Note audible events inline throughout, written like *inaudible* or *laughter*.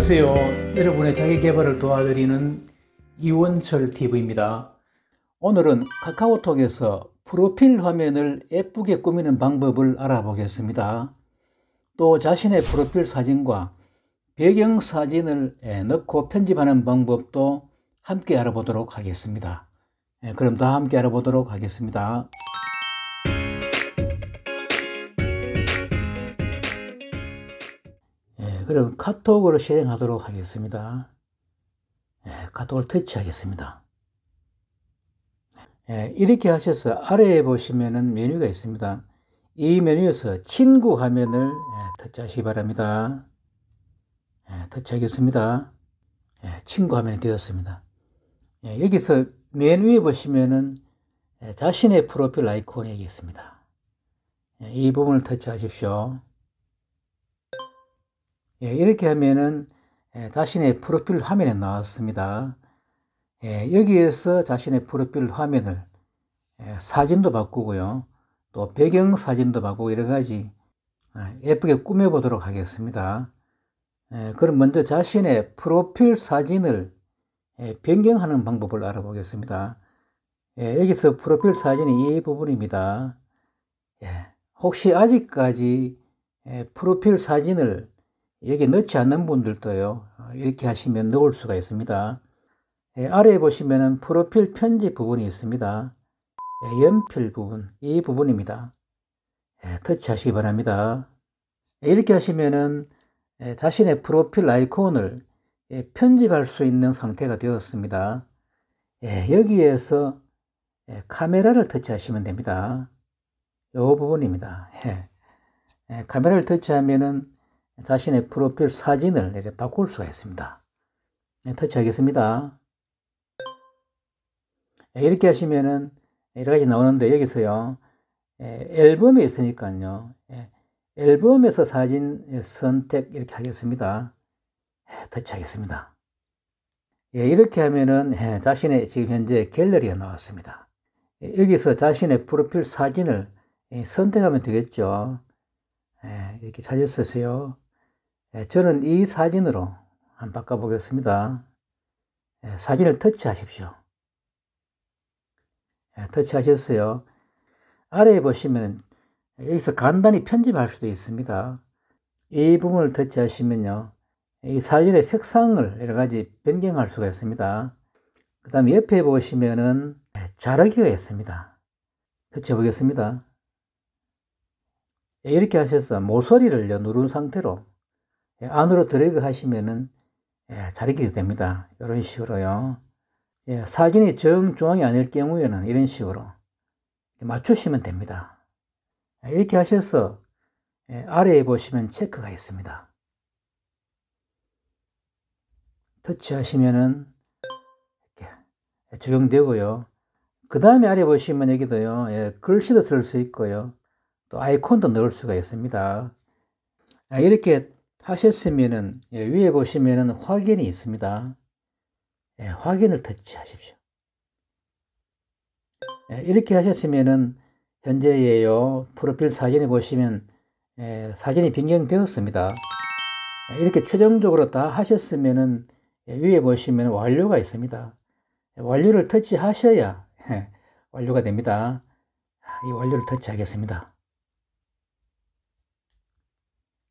안녕하세요. 여러분의 자기 개발을 도와드리는 이원철 TV입니다. 오늘은 카카오톡에서 프로필 화면을 예쁘게 꾸미는 방법을 알아보겠습니다. 또 자신의 프로필 사진과 배경 사진을 넣고 편집하는 방법도 함께 알아보도록 하겠습니다. 예, 그럼 다 함께 알아보도록 하겠습니다. 그럼 카톡으로 실행하도록 하겠습니다. 예, 카톡을 터치하겠습니다. 예, 이렇게 하셔서 아래에 보시면은 메뉴가 있습니다. 이 메뉴에서 친구 화면을 예, 터치하시기 바랍니다. 예, 터치하겠습니다. 예, 친구 화면이 되었습니다. 예, 여기서 메뉴에 보시면은 예, 자신의 프로필 아이콘이 있습니다. 예, 이 부분을 터치하십시오. 예, 이렇게 하면은 예, 자신의 프로필 화면에 나왔습니다. 예, 여기에서 자신의 프로필 화면을 예, 사진도 바꾸고요. 또 배경 사진도 바꾸고 여러 가지 아, 예쁘게 꾸며보도록 하겠습니다. 예, 그럼 먼저 자신의 프로필 사진을 예, 변경하는 방법을 알아보겠습니다. 예, 여기서 프로필 사진이 이 부분입니다. 예, 혹시 아직까지 예, 프로필 사진을 여기 넣지 않는 분들도요, 이렇게 하시면 넣을 수가 있습니다. 예, 아래에 보시면은 프로필 편집 부분이 있습니다. 예, 연필 부분, 이 부분입니다. 예, 터치하시기 바랍니다. 이렇게 하시면은 자신의 프로필 아이콘을 편집할 수 있는 상태가 되었습니다. 여기에서 카메라를 터치하시면 됩니다. 이 부분입니다. 카메라를 터치하면은 자신의 프로필 사진을 이렇 바꿀 수가 있습니다. 네, 터치하겠습니다. 예, 이렇게 하시면은 여러 가지 나오는데 여기서요. 예, 앨범이 있으니까요. 예, 앨범에서 사진 선택 이렇게 하겠습니다. 터치하겠습니다. 이렇게 하면은 자신의 지금 현재 갤러리가 나왔습니다. 여기서 자신의 프로필 사진을 선택하면 되겠죠. 이렇게 찾으셨어요 예, 저는 이 사진으로 한번 바꿔보겠습니다. 예, 사진을 터치하십시오. 예, 터치하셨어요. 아래에 보시면 여기서 간단히 편집할 수도 있습니다. 이 부분을 터치하시면요. 이 사진의 색상을 여러 가지 변경할 수가 있습니다. 그 다음에 옆에 보시면은 자르기가 있습니다. 터치해 보겠습니다. 이렇게 하셔서 모서리를 누른 상태로 예, 안으로 드래그 하시면은 예, 자르게 됩니다. 이런 식으로요. 예, 사진이 정중앙이 아닐 경우에는 이런 식으로 맞추시면 됩니다. 예, 이렇게 하셔서 예, 아래에 보시면 체크가 있습니다. 터치하시면은 이렇게 예, 적용되고요. 그 다음에 아래 보시면 여기도요, 예, 글씨도 쓸 수 있고요. 또 아이콘도 넣을 수가 있습니다. 이렇게 하셨으면은 예, 위에 보시면은 확인이 있습니다. 예, 확인을 터치하십시오. 예, 이렇게 하셨으면은 현재예요 프로필 사진에 보시면 예, 사진이 변경되었습니다. 예, 이렇게 최종적으로 다 하셨으면은 예, 위에 보시면 완료가 있습니다. 예, 완료를 터치하셔야 예, 완료가 됩니다. 아, 이 완료를 터치하겠습니다.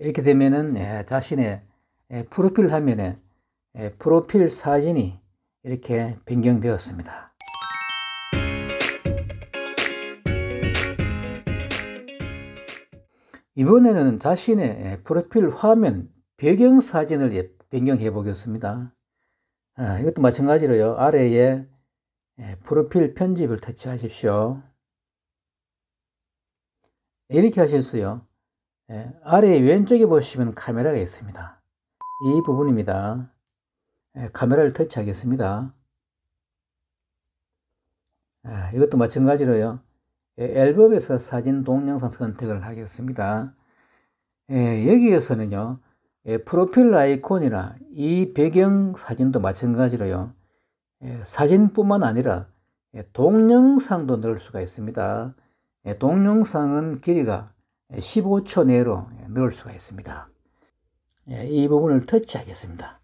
이렇게 되면은 예, 자신의 예, 프로필 화면에 예, 프로필 사진이 이렇게 변경되었습니다. 이번에는 자신의 예, 프로필 화면 배경 사진을 예, 변경해 보겠습니다. 아, 이것도 마찬가지로요. 아래에 예, 프로필 편집을 터치하십시오. 이렇게 하셨어요. 예, 아래 왼쪽에 보시면 카메라가 있습니다. 이 부분입니다. 예, 카메라를 터치하겠습니다. 예, 이것도 마찬가지로요. 앨범에서 사진 동영상 선택을 하겠습니다. 여기에서는요. 프로필 아이콘이나 이 배경 사진도 마찬가지로요. 사진뿐만 아니라 동영상도 넣을 수가 있습니다. 동영상은 길이가 15초 내로 넣을 수가 있습니다. 예, 이 부분을 터치하겠습니다.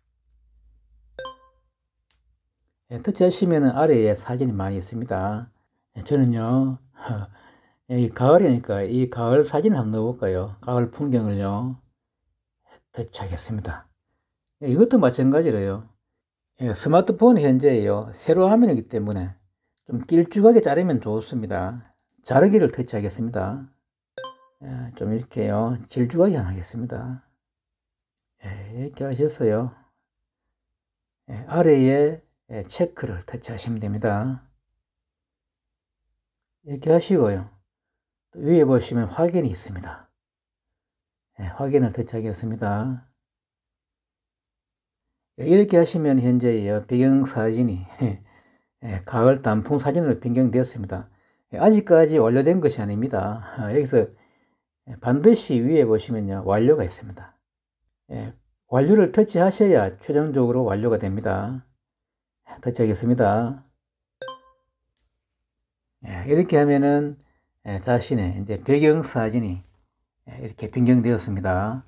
예, 터치하시면 아래에 사진이 많이 있습니다. 예, 저는요, *laughs* 가을이니까 이 가을 사진 한번 넣어볼까요? 가을 풍경을요, 터치하겠습니다. 이것도 마찬가지로요. 스마트폰 현재요, 세로 화면이기 때문에 좀 길쭉하게 자르면 좋습니다. 자르기를 터치하겠습니다. 예, 좀 이렇게요. 질주가 향하겠습니다. 예, 이렇게 하셨어요. 예, 아래에 체크를 터치하시면 됩니다. 이렇게 하시고요. 위에 보시면 확인이 있습니다. 확인을 터치하겠습니다. 이렇게 하시면 현재 배경사진이 *laughs* 가을 단풍 사진으로 변경되었습니다. 아직까지 완료된 것이 아닙니다. *laughs* 여기서 예, 반드시 위에 보시면요. 완료가 있습니다. 예, 완료를 터치하셔야 최종적으로 완료가 됩니다. 예, 터치하겠습니다. 예, 이렇게 하면은 예, 자신의 이제 배경 사진이 예, 이렇게 변경되었습니다.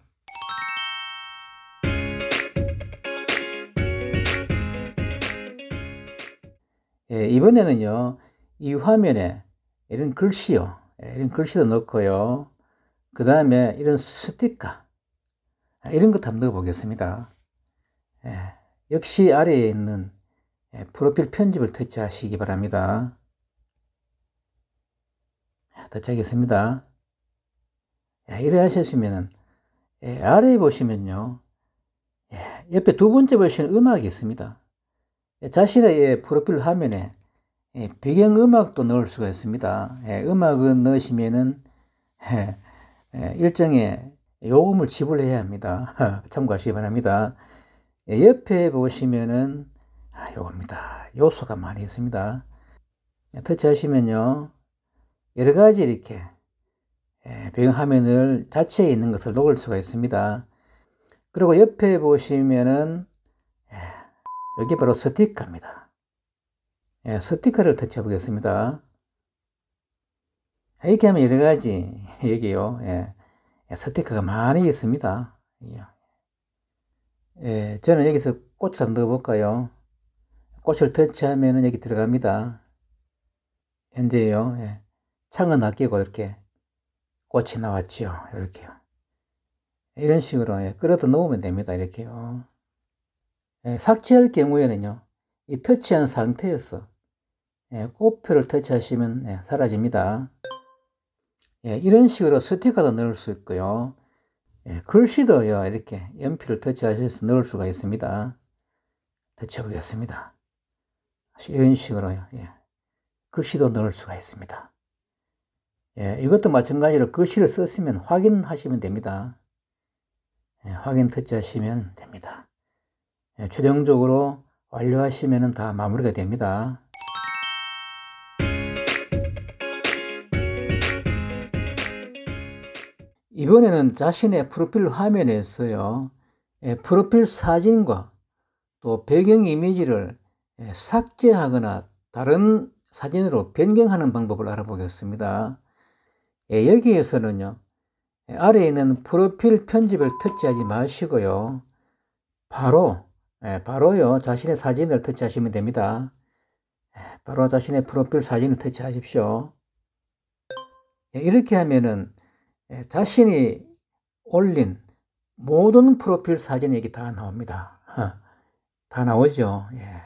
예, 이번에는요, 이 화면에 이런 글씨요, 예, 이런 글씨도 넣고요, 그 다음에 이런 스티커 이런 것도 한번 보겠습니다 예, 역시 아래에 있는 예, 프로필 편집을 퇴치하시기 바랍니다. 터치하겠습니다. 아, 예, 이래 하셨으면은 예, 아래에 보시면요. 예, 옆에 두 번째 보시는 음악이 있습니다. 예, 자신의 예, 프로필 화면에 예, 배경음악도 넣을 수가 있습니다. 예, 음악은 넣으시면은 예, 예, 일정의 요금을 지불해야 합니다. *laughs* 참고하시기 바랍니다. 예, 옆에 보시면은 아, 요겁니다. 요소가 많이 있습니다. 예, 터치하시면요. 여러 가지 이렇게 배경 화면을 자체에 있는 것을 녹을 수가 있습니다. 그리고 옆에 보시면은 여기 바로 스티커입니다. 스티커를 터치해 보겠습니다. 이렇게 하면 여러 가지 *laughs* 얘기요. 예. 예. 스티커가 많이 있습니다. 예. 저는 여기서 꽃을 한번 넣어볼까요? 꽃을 터치하면 여기 들어갑니다. 현재요. 예. 창은 아끼고 이렇게 꽃이 나왔죠 이렇게요. 이런 식으로 예. 끌어다 놓으면 됩니다. 이렇게요. 예. 삭제할 경우에는요. 이 터치한 상태에서 예. 꽃표를 터치하시면 예. 사라집니다. 예, 이런 식으로 스티커도 넣을 수 있고요. 예, 글씨도요, 이렇게 연필을 터치하셔서 넣을 수가 있습니다. 터치해보겠습니다. 이런 식으로요, 예, 글씨도 넣을 수가 있습니다. 예, 이것도 마찬가지로 글씨를 썼으면 확인하시면 됩니다. 예, 확인 터치하시면 됩니다. 예, 최종적으로 완료하시면 다 마무리가 됩니다. 이번에는 자신의 프로필 화면에서요, 예, 프로필 사진과 또 배경 이미지를 예, 삭제하거나 다른 사진으로 변경하는 방법을 알아보겠습니다. 예, 여기에서는요, 아래에 있는 프로필 편집을 터치하지 마시고요, 바로, 바로요, 자신의 사진을 터치하시면 됩니다. 바로 자신의 프로필 사진을 터치하십시오. 이렇게 하면은 예, 자신이 올린 모든 프로필 사진이 이다 나옵니다. 다 나오죠. 예.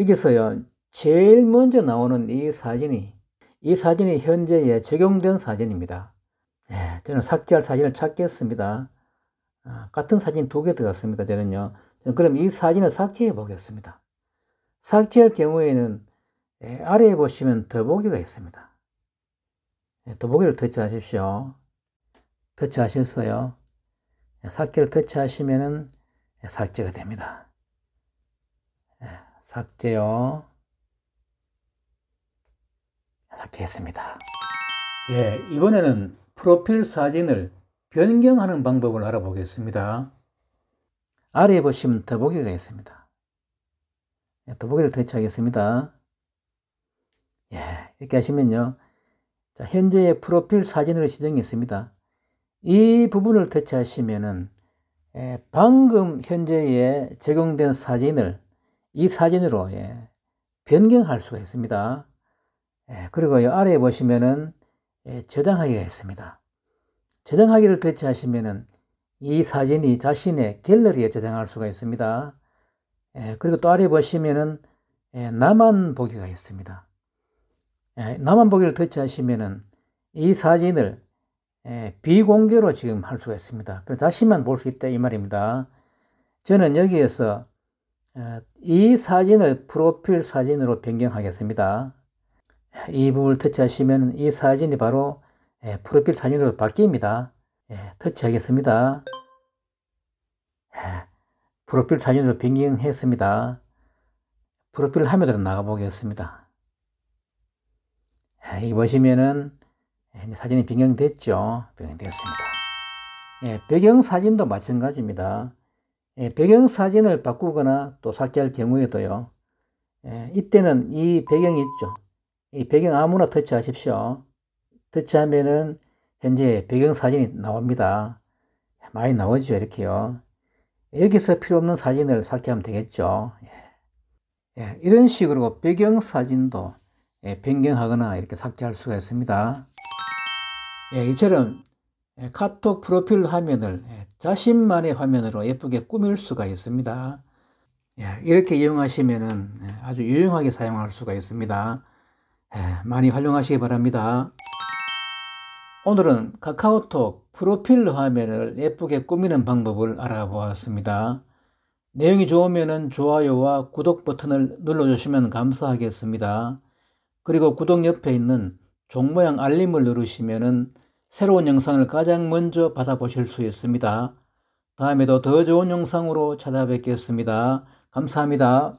여기서요, 제일 먼저 나오는 이 사진이, 이 사진이 현재에 적용된 사진입니다. 예, 저는 삭제할 사진을 찾겠습니다. 아, 어, 같은 사진 두 개 들어갔습니다. 저는요. 저는 그럼 이 사진을 삭제해 보겠습니다. 삭제할 경우에는 예, 아래에 보시면 더보기가 있습니다. 예, 더보기를 터치하십시오. 터치하셨어요. 삭제를 터치하시면은 삭제가 됩니다. 삭제요. 삭제했습니다. 예, 이번에는 프로필 사진을 변경하는 방법을 알아보겠습니다. 아래에 보시면 더보기가 있습니다. 예, 더보기를 터치하겠습니다. 예, 이렇게 하시면요. 자, 현재의 프로필 사진으로 지정했습니다. 이 부분을 터치하시면은 예, 방금 현재에 적용된 사진을 이 사진으로 예, 변경할 수가 있습니다. 예, 그리고 아래에 보시면은 저장하기가 있습니다. 저장하기를 터치하시면은 이 사진이 자신의 갤러리에 저장할 수가 있습니다. 그리고 또 아래 보시면은 나만 보기가 있습니다. 나만 보기를 터치하시면은 이 사진을 예, 비공개로 지금 할 수가 있습니다. 그래서 다시만 볼 수 있다 이 말입니다. 저는 여기에서 어, 이 사진을 프로필 사진으로 변경하겠습니다. 이 부분을 터치하시면 이 사진이 바로 예, 프로필 사진으로 바뀝니다. 예, 터치하겠습니다. 예, 프로필 사진으로 변경했습니다. 프로필 화면으로 나가보겠습니다. 이 보시면은 현재 예, 사진이 변경됐죠. 변경되었습니다. 예, 배경 사진도 마찬가지입니다. 예, 배경 사진을 바꾸거나 또 삭제할 경우에도요. 예, 이때는 이 배경이 있죠. 이 배경 아무나 터치하십시오. 터치하면은 현재 배경 사진이 나옵니다. 많이 나오죠. 이렇게요. 여기서 필요 없는 사진을 삭제하면 되겠죠. 예. 예, 이런 식으로 배경 사진도 예, 변경하거나 이렇게 삭제할 수가 있습니다. 예, 이처럼 예, 카톡 프로필 화면을 예, 자신만의 화면으로 예쁘게 꾸밀 수가 있습니다. 예, 이렇게 이용하시면 예, 아주 유용하게 사용할 수가 있습니다. 예, 많이 활용하시기 바랍니다. 오늘은 카카오톡 프로필 화면을 예쁘게 꾸미는 방법을 알아보았습니다. 내용이 좋으면 좋아요와 구독 버튼을 눌러주시면 감사하겠습니다. 그리고 구독 옆에 있는 종 모양 알림을 누르시면 은 새로운 영상을 가장 먼저 받아보실 수 있습니다. 다음에도 더 좋은 영상으로 찾아뵙겠습니다. 감사합니다.